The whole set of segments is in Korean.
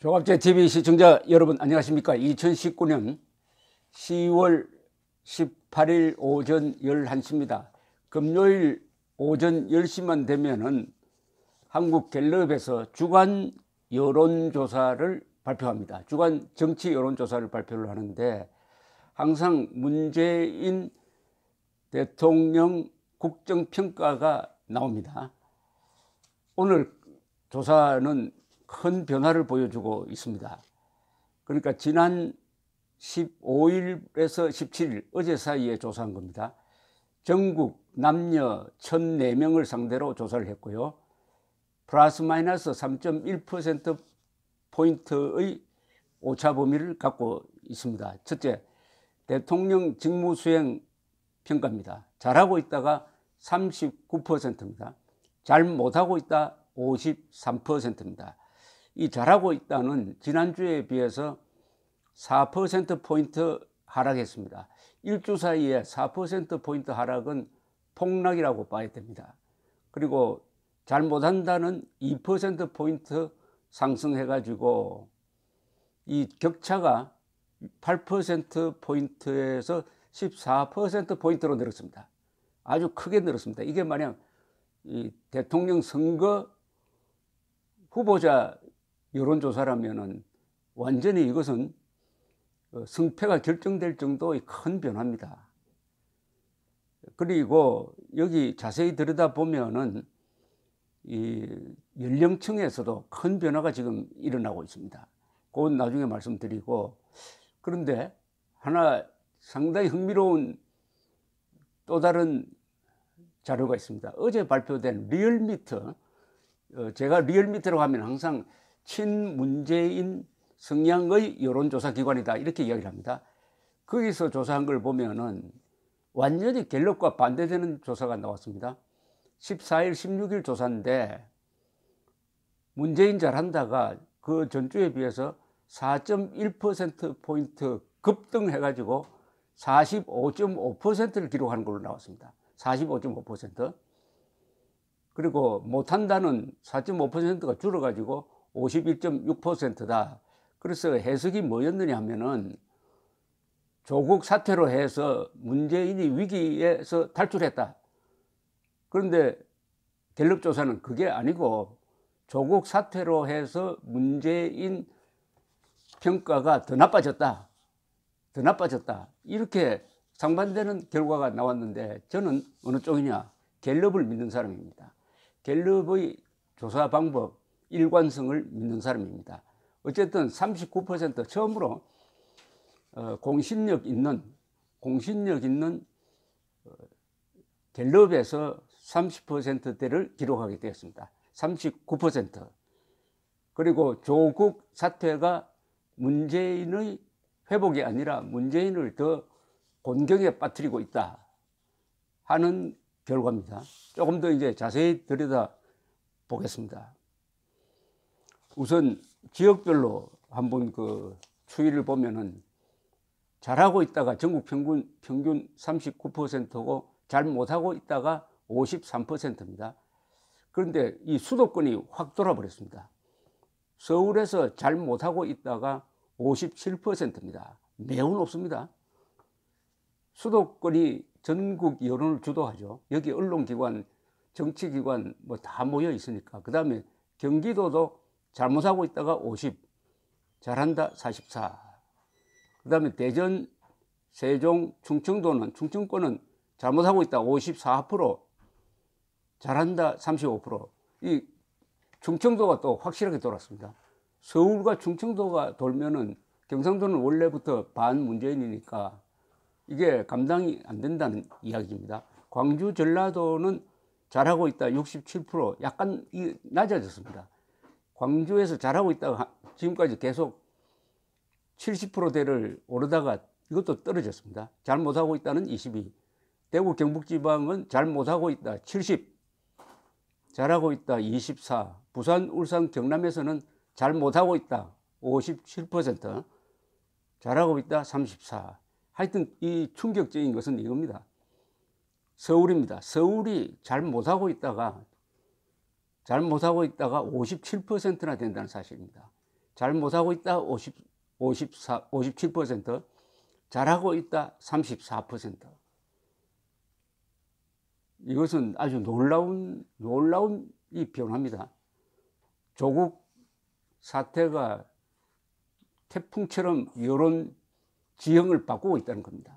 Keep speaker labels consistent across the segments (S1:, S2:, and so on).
S1: 조합재 TV 시청자 여러분 안녕하십니까 2019년 10월 18일 오전 11시입니다 금요일 오전 10시만 되면은 한국 갤럽에서 주간 여론조사를 발표합니다 주간 정치 여론조사를 발표를 하는데 항상 문재인 대통령 국정평가가 나옵니다 오늘 조사는 큰 변화를 보여주고 있습니다. 그러니까 지난 15일에서 17일 어제 사이에 조사한 겁니다. 전국 남녀 1004명을 상대로 조사를 했고요. 플러스 마이너스 3.1% 포인트의 오차 범위를 갖고 있습니다. 첫째, 대통령 직무 수행 평가입니다. 잘하고 있다가 39%입니다. 잘 못하고 있다 53%입니다. 이 잘하고 있다는 지난주에 비해서 4%포인트 하락했습니다. 1주 사이에 4%포인트 하락은 폭락이라고 봐야 됩니다. 그리고 잘 못한다는 2%포인트 상승해가지고 이 격차가 8%포인트에서 14%포인트로 늘었습니다. 아주 크게 늘었습니다. 이게 만약 대통령 선거 후보자 여론조사라면은 완전히 이것은 어, 승패가 결정될 정도의 큰 변화입니다. 그리고 여기 자세히 들여다보면은 이 연령층에서도 큰 변화가 지금 일어나고 있습니다. 그 나중에 말씀드리고 그런데 하나 상당히 흥미로운 또 다른 자료가 있습니다. 어제 발표된 리얼미터 어, 제가 리얼미터라고 하면 항상 친문재인 성향의 여론조사 기관이다 이렇게 이야기를 합니다. 거기서 조사한 걸 보면은 완전히 갤럽과 반대되는 조사가 나왔습니다. 14일, 16일 조사인데 문재인 잘한다가 그 전주에 비해서 4.1%포인트 급등해가지고 45.5%를 기록하는 걸로 나왔습니다. 45.5%. 그리고 못한다는 4.5%가 줄어가지고 51.6%다. 그래서 해석이 뭐였느냐 하면은 조국 사태로 해서 문재인이 위기에서 탈출했다. 그런데 갤럽 조사는 그게 아니고 조국 사태로 해서 문재인 평가가 더 나빠졌다. 더 나빠졌다. 이렇게 상반되는 결과가 나왔는데 저는 어느 쪽이냐? 갤럽을 믿는 사람입니다. 갤럽의 조사 방법, 일관성을 믿는 사람입니다. 어쨌든 39% 처음으로 어, 공신력 있는 공신력 있는 어, 갤럽에서 30%대를 기록하게 되었습니다. 39% 그리고 조국 사퇴가 문재인의 회복이 아니라 문재인을 더 곤경에 빠뜨리고 있다 하는 결과입니다. 조금 더 이제 자세히 들여다 보겠습니다. 우선 지역별로 한번 그 추이를 보면은 잘하고 있다가 전국 평균 평균 39%고 잘 못하고 있다가 53%입니다. 그런데 이 수도권이 확 돌아버렸습니다. 서울에서 잘 못하고 있다가 57%입니다. 매우 높습니다. 수도권이 전국 여론을 주도하죠. 여기 언론기관, 정치기관 뭐 다 모여 있으니까. 그 다음에 경기도도 잘못하고 있다가 50, 잘한다 44. 그 다음에 대전, 세종, 충청도는, 충청권은 잘못하고 있다 54%, 잘한다 35%. 이 충청도가 또 확실하게 돌았습니다. 서울과 충청도가 돌면은 경상도는 원래부터 반 문재인이니까 이게 감당이 안 된다는 이야기입니다. 광주 전라도는 잘하고 있다 67% 약간 낮아졌습니다. 광주에서 잘하고 있다가 지금까지 계속 70%대를 오르다가 이것도 떨어졌습니다. 잘 못하고 있다는 22. 대구 경북지방은 잘 못하고 있다 70. 잘하고 있다 24. 부산, 울산, 경남에서는 잘 못하고 있다 57%. 잘하고 있다 34. 하여튼 이 충격적인 것은 이겁니다. 서울입니다. 서울이 잘 못하고 있다가 잘 못하고 있다가 57%나 된다는 사실입니다. 잘 못하고 있다 50, 54, 57%, 잘하고 있다 34%. 이것은 아주 놀라운, 놀라운 이 변화입니다. 조국 사태가 태풍처럼 여론 지형을 바꾸고 있다는 겁니다.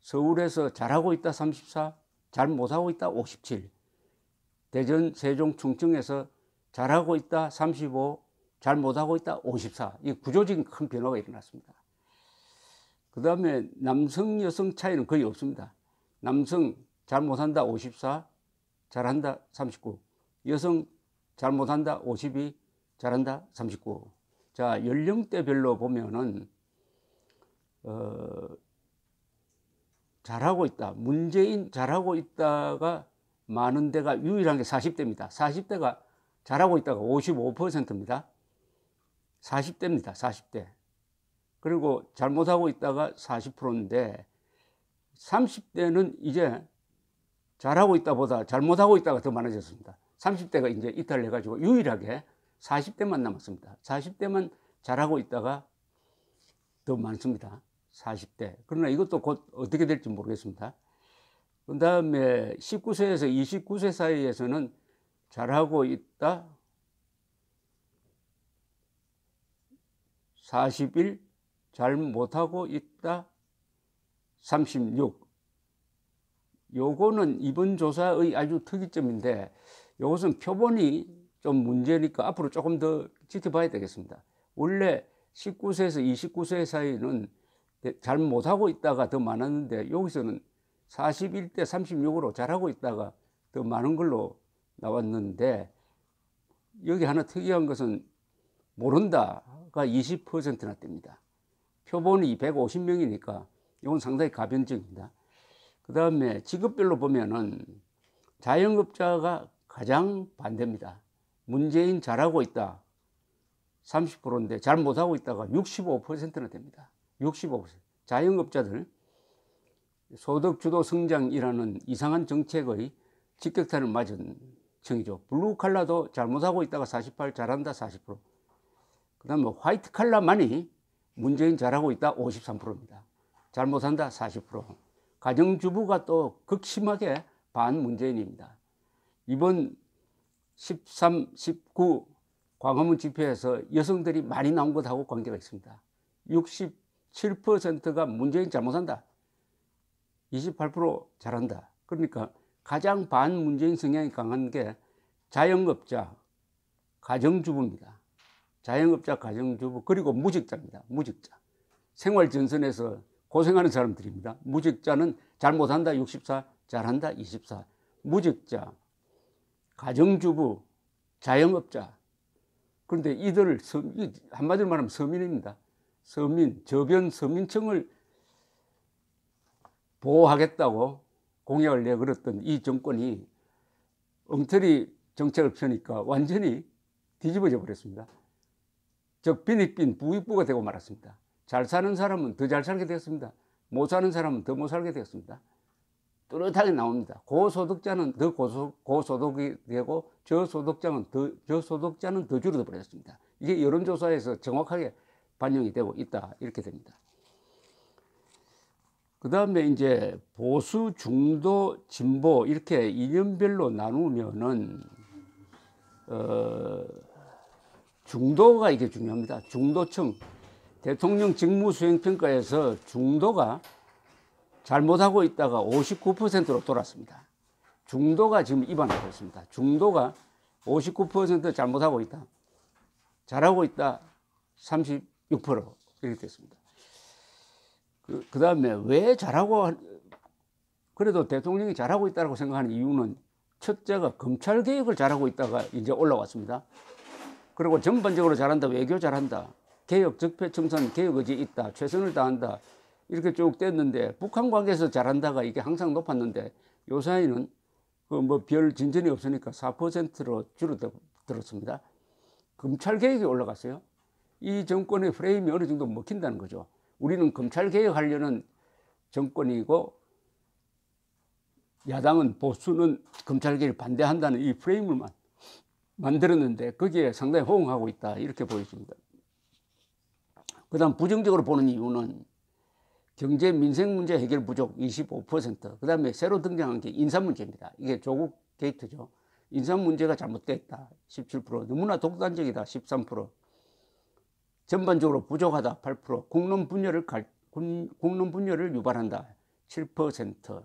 S1: 서울에서 잘하고 있다 34, 잘 못하고 있다 57, 대전, 세종, 충청에서 잘하고 있다 35, 잘 못하고 있다 54. 이 구조적인 큰 변화가 일어났습니다. 그 다음에 남성, 여성 차이는 거의 없습니다. 남성 잘 못한다 54, 잘한다 39. 여성 잘 못한다 52, 잘한다 39. 자, 연령대별로 보면은, 어, 잘하고 있다. 문재인 잘하고 있다가 많은 데가 유일한 게 40대입니다. 40대가 잘하고 있다가 55%입니다. 40대입니다. 40대. 그리고 잘못하고 있다가 40%인데 30대는 이제 잘하고 있다 보다 잘못하고 있다가 더 많아졌습니다. 30대가 이제 이탈해 가지고 유일하게 40대만 남았습니다. 40대만 잘하고 있다가 더 많습니다. 40대. 그러나 이것도 곧 어떻게 될지 모르겠습니다. 그 다음에 19세에서 29세 사이에서는 잘하고 있다. 4 1 잘 못하고 있다. 36. 요거는 이번 조사의 아주 특이점인데 요것은 표본이 좀 문제니까 앞으로 조금 더 지켜봐야 되겠습니다. 원래 19세에서 29세 사이는 잘 못하고 있다가 더 많았는데 여기서는 41대 36으로 잘하고 있다가 더 많은 걸로 나왔는데 여기 하나 특이한 것은 모른다가 20%나 됩니다 표본이 250명이니까 이건 상당히 가변적입니다. 그 다음에 직업별로 보면은 자영업자가 가장 반대입니다. 문재인 잘하고 있다. 30%인데 잘 못하고 있다가 65%나 됩니다. 65% 자영업자들 소득주도 성장이라는 이상한 정책의 직격탄을 맞은 층이죠. 블루 칼라도 잘못하고 있다가 48, 잘한다 40%. 그 다음에 화이트 칼라만이 문재인 잘하고 있다 53%입니다. 잘못한다 40%. 가정주부가 또 극심하게 반 문재인입니다. 이번 13, 19 광화문 집회에서 여성들이 많이 나온 것하고 관계가 있습니다. 67%가 문재인 잘못한다. 28% 잘한다. 그러니까 가장 반문재인 성향이 강한 게 자영업자, 가정주부입니다. 자영업자, 가정주부, 그리고 무직자입니다. 무직자. 생활 전선에서 고생하는 사람들입니다. 무직자는 잘못한다 64, 잘한다 24. 무직자, 가정주부, 자영업자. 그런데 이들 한마디로 말하면 서민입니다. 서민, 저변 서민층을 보호하겠다고 공약을 내걸었던 이 정권이 엉터리 정책을 펴니까 완전히 뒤집어져 버렸습니다. 즉 빈익빈 부익부가 되고 말았습니다. 잘 사는 사람은 더 잘 살게 되었습니다. 못 사는 사람은 더 못 살게 되었습니다. 뚜렷하게 나옵니다. 고소득자는 더 고소, 고소득이 되고 저소득자는 더, 저소득자는 더 줄어들어 버렸습니다. 이게 여론조사에서 정확하게 반영이 되고 있다 이렇게 됩니다. 그 다음에 이제 보수, 중도, 진보 이렇게 이념별로 나누면은 어 중도가 이게 중요합니다. 중도층 대통령 직무수행평가에서 중도가 잘못하고 있다가 59%로 돌았습니다. 중도가 지금 입안하고 있습니다. 중도가 59% 잘못하고 있다. 잘하고 있다. 36% 이렇게 됐습니다. 그, 그 다음에 왜 잘하고, 그래도 대통령이 잘하고 있다고 생각하는 이유는 첫째가 검찰 개혁을 잘하고 있다가 이제 올라왔습니다. 그리고 전반적으로 잘한다, 외교 잘한다, 개혁, 적폐, 청산, 개혁 의지 있다, 최선을 다한다, 이렇게 쭉됐는데 북한 관계에서 잘한다가 이게 항상 높았는데 요 사이는 그뭐별 진전이 없으니까 4%로 줄어들었습니다. 검찰 개혁이 올라갔어요. 이 정권의 프레임이 어느 정도 먹힌다는 거죠. 우리는 검찰 개혁하려는 정권이고 야당은 보수는 검찰 개혁 반대한다는 이 프레임을만 만들었는데 거기에 상당히 호응하고 있다 이렇게 보여집니다. 그다음 부정적으로 보는 이유는 경제 민생 문제 해결 부족 25% 그다음에 새로 등장한 게 인사 문제입니다. 이게 조국 게이트죠. 인사 문제가 잘못됐다 17% 너무나 독단적이다 13% 전반적으로 부족하다 8%, 국론 분열을 갈, 국론 분열을 유발한다 7%,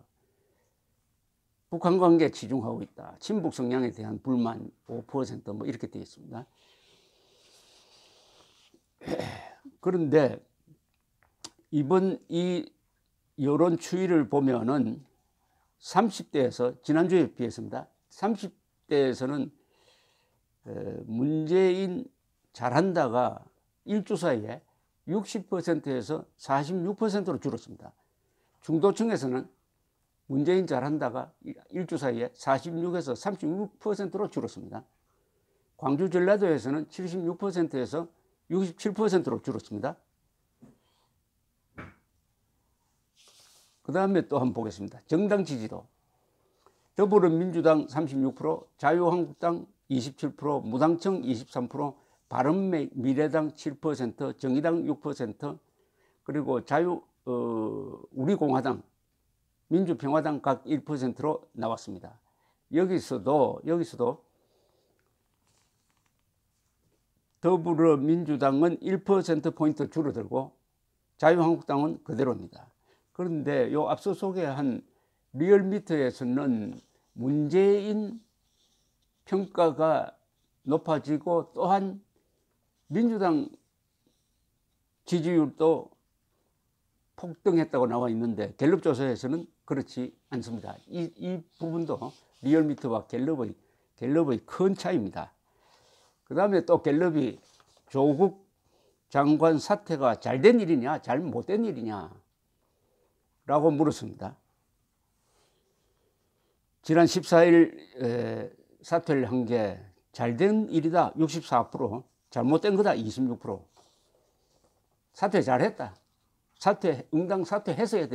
S1: 북한 관계 치중하고 있다. 친북 성향에 대한 불만 5%뭐 이렇게 되어 있습니다. 그런데 이번 이 여론 추이를 보면은 30대에서 지난주에 비했습니다. 30대에서는 문재인 잘한다가 1주 사이에 60%에서 46%로 줄었습니다. 중도층에서는 문재인 잘한다가 1주 사이에 46에서 36%로 줄었습니다. 광주 전라도에서는 76%에서 67%로 줄었습니다. 그 다음에 또 한 번 보겠습니다. 정당 지지도. 더불어민주당 36%, 자유한국당 27%, 무당청 23%, 바른 미래당 7%, 정의당 6%, 그리고 자유 어, 우리 공화당, 민주평화당 각 1%로 나왔습니다. 여기서도 여기서도 더불어민주당은 1% 포인트 줄어들고 자유한국당은 그대로입니다. 그런데 요 앞서 소개한 리얼미터에서는 문재인 평가가 높아지고 또한 민주당 지지율도 폭등했다고 나와 있는데 갤럽 조사에서는 그렇지 않습니다. 이, 이 부분도 리얼미터와 갤럽의 갤럽의 큰 차이입니다. 그 다음에 또 갤럽이 조국 장관 사태가 잘된 일이냐 잘 못된 일이냐 라고 물었습니다. 지난 14일 사퇴를 한 게 잘 된 일이다 64% 잘못된 거다 26%. 사퇴 잘했다. 사퇴 응당 사퇴했어야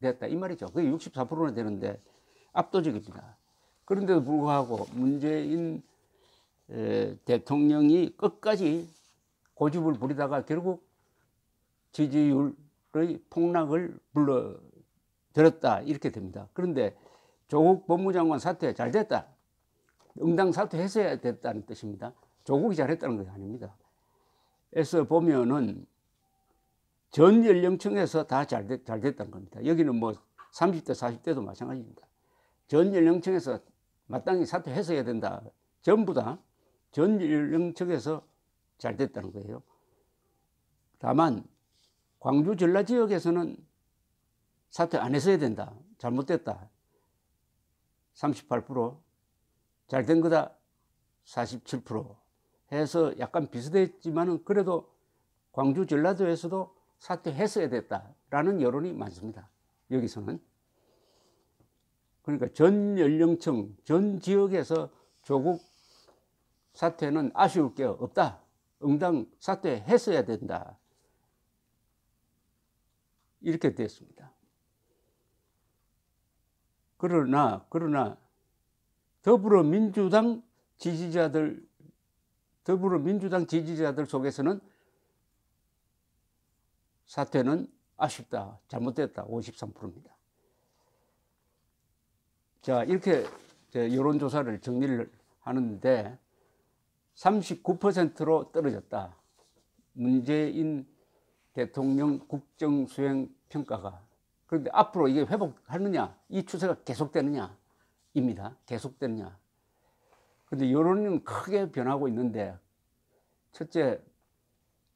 S1: 됐다 이 말이죠. 그게 64%나 되는데 압도적입니다. 그런데도 불구하고 문재인 대통령이 끝까지 고집을 부리다가 결국 지지율의 폭락을 불러들였다 이렇게 됩니다. 그런데 조국 법무장관 사퇴 잘 됐다. 응당 사퇴했어야 됐다는 뜻입니다. 조국이 잘했다는 것이 아닙니다. 에서 보면은 전 연령층에서 다잘 됐다는 겁니다. 여기는 뭐 30대, 40대도 마찬가지입니다. 전 연령층에서 마땅히 사퇴했어야 된다. 전부 다 전 연령층에서 잘 됐다는 거예요. 다만 광주 전라 지역에서는 사퇴 안 했어야 된다. 잘못됐다. 38%, 잘 된 거다 47%. 해서 약간 비슷했지만은 그래도 광주 전라도에서도 사퇴했어야 됐다라는 여론이 많습니다. 여기서는. 그러니까 전 연령층, 전 지역에서 조국 사퇴는 아쉬울 게 없다. 응당 사퇴했어야 된다. 이렇게 됐습니다. 그러나, 그러나 더불어민주당 지지자들 더불어민주당 지지자들 속에서는 사태는 아쉽다, 잘못됐다, 53%입니다. 자, 이렇게 여론조사를 정리를 하는데 39%로 떨어졌다. 문재인 대통령 국정수행 평가가. 그런데 앞으로 이게 회복하느냐, 이 추세가 계속되느냐, 입니다. 계속되느냐. 그런데 여론은 크게 변하고 있는데 첫째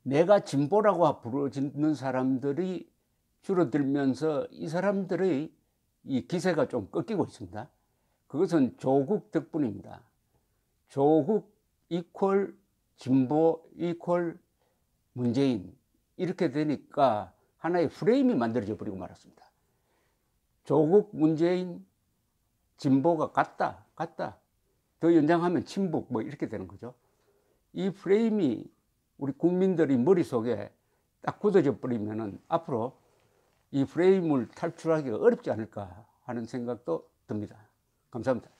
S1: 내가 진보라고 부르짖는 사람들이 줄어들면서 이 사람들의 이 기세가 좀 꺾이고 있습니다. 그것은 조국 덕분입니다. 조국 이퀄 진보 이퀄 문재인 이렇게 되니까 하나의 프레임이 만들어져 버리고 말았습니다. 조국 문재인 진보가 같다 같다 더 연장하면 친북 뭐 이렇게 되는 거죠. 이 프레임이 우리 국민들이 머릿속에 딱 굳어져 버리면은 앞으로 이 프레임을 탈출하기가 어렵지 않을까 하는 생각도 듭니다. 감사합니다.